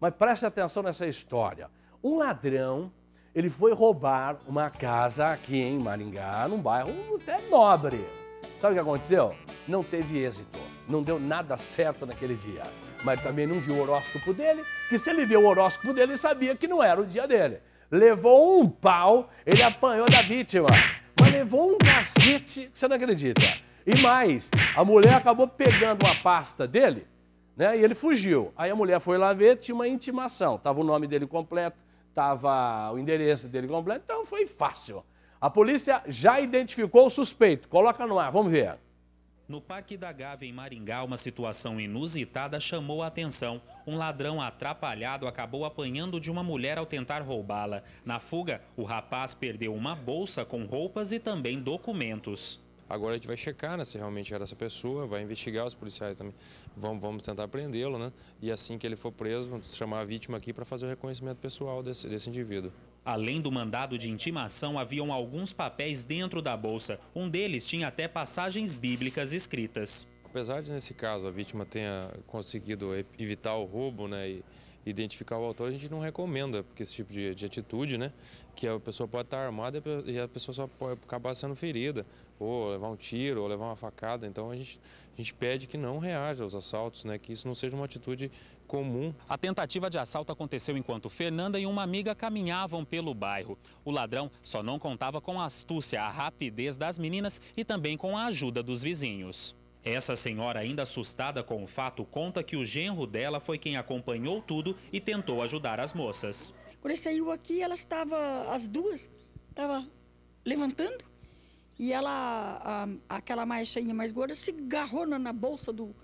Mas preste atenção nessa história. Um ladrão, ele foi roubar uma casa aqui em Maringá, num bairro até nobre. Sabe o que aconteceu? Não teve êxito. Não deu nada certo naquele dia. Mas também não viu o horóscopo dele, que se ele viu o horóscopo dele, ele sabia que não era o dia dele. Levou um pau, ele apanhou da vítima. Mas levou um cacete que você não acredita. E mais, a mulher acabou pegando uma pasta dele né? E ele fugiu. Aí a mulher foi lá ver, tinha uma intimação. Estava o nome dele completo, estava o endereço dele completo, então foi fácil. A polícia já identificou o suspeito. Coloca no ar, vamos ver. No Parque da Gávea, em Maringá, uma situação inusitada chamou a atenção. Um ladrão atrapalhado acabou apanhando de uma mulher ao tentar roubá-la. Na fuga, o rapaz perdeu uma bolsa com roupas e também documentos. Agora a gente vai checar né, se realmente era essa pessoa, vai investigar os policiais também, vamos, vamos tentar prendê-lo, né? E assim que ele for preso, vamos chamar a vítima aqui para fazer o reconhecimento pessoal desse, desse indivíduo. Além do mandado de intimação, haviam alguns papéis dentro da bolsa. Um deles tinha até passagens bíblicas escritas. Apesar de, nesse caso, a vítima tenha conseguido evitar o roubo né, e identificar o autor, a gente não recomenda, porque esse tipo de, de atitude, né? Que a pessoa pode estar armada e a pessoa só pode acabar sendo ferida, ou levar um tiro, ou levar uma facada. Então a gente, a gente pede que não reaja aos assaltos, né? Que isso não seja uma atitude comum. A tentativa de assalto aconteceu enquanto Fernanda e uma amiga caminhavam pelo bairro. O ladrão só não contava com a astúcia, a rapidez das meninas e também com a ajuda dos vizinhos. Essa senhora, ainda assustada com o fato, conta que o genro dela foi quem acompanhou tudo e tentou ajudar as moças. Quando ele saiu aqui, ela estava, as duas, estava levantando e ela, a, aquela mais cheinha, mais gorda, se agarrou na, na bolsa do,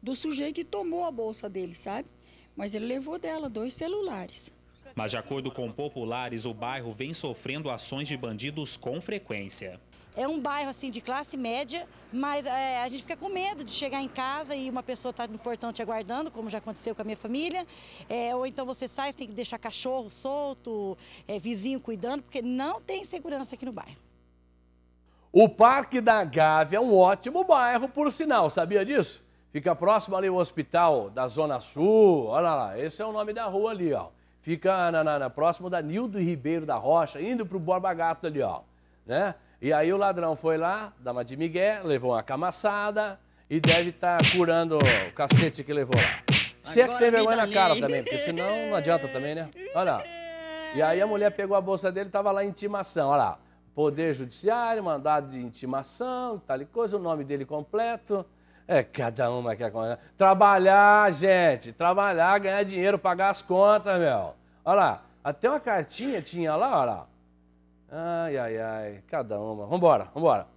do sujeito e tomou a bolsa dele, sabe? Mas ele levou dela dois celulares. Mas, de acordo com populares, o bairro vem sofrendo ações de bandidos com frequência. É um bairro assim de classe média, mas é, a gente fica com medo de chegar em casa e uma pessoa está no portão te aguardando, como já aconteceu com a minha família. É, ou então você sai, você tem que deixar cachorro solto, é, vizinho cuidando, porque não tem segurança aqui no bairro. O Parque da Gávea é um ótimo bairro, por sinal, sabia disso? Fica próximo ali o hospital da Zona Sul, olha lá, esse é o nome da rua ali, ó. Fica na, na, na próximo da Nildo Ribeiro da Rocha, indo para o Borba Gato ali, ó. Né? E aí o ladrão foi lá, dá uma de migué, levou uma camaçada e deve estar tá curando o cacete que levou lá. Se é que tem vergonha na cara também, porque senão não adianta também, né? Olha lá. E aí a mulher pegou a bolsa dele e tava lá em intimação, olha lá. Poder Judiciário, mandado de intimação, tal e coisa, o nome dele completo. É, cada uma quer Trabalhar, gente, trabalhar, ganhar dinheiro, pagar as contas, meu. Olha lá, até uma cartinha tinha lá, olha lá. Ai, ai, ai. Cada uma. Vambora, vambora.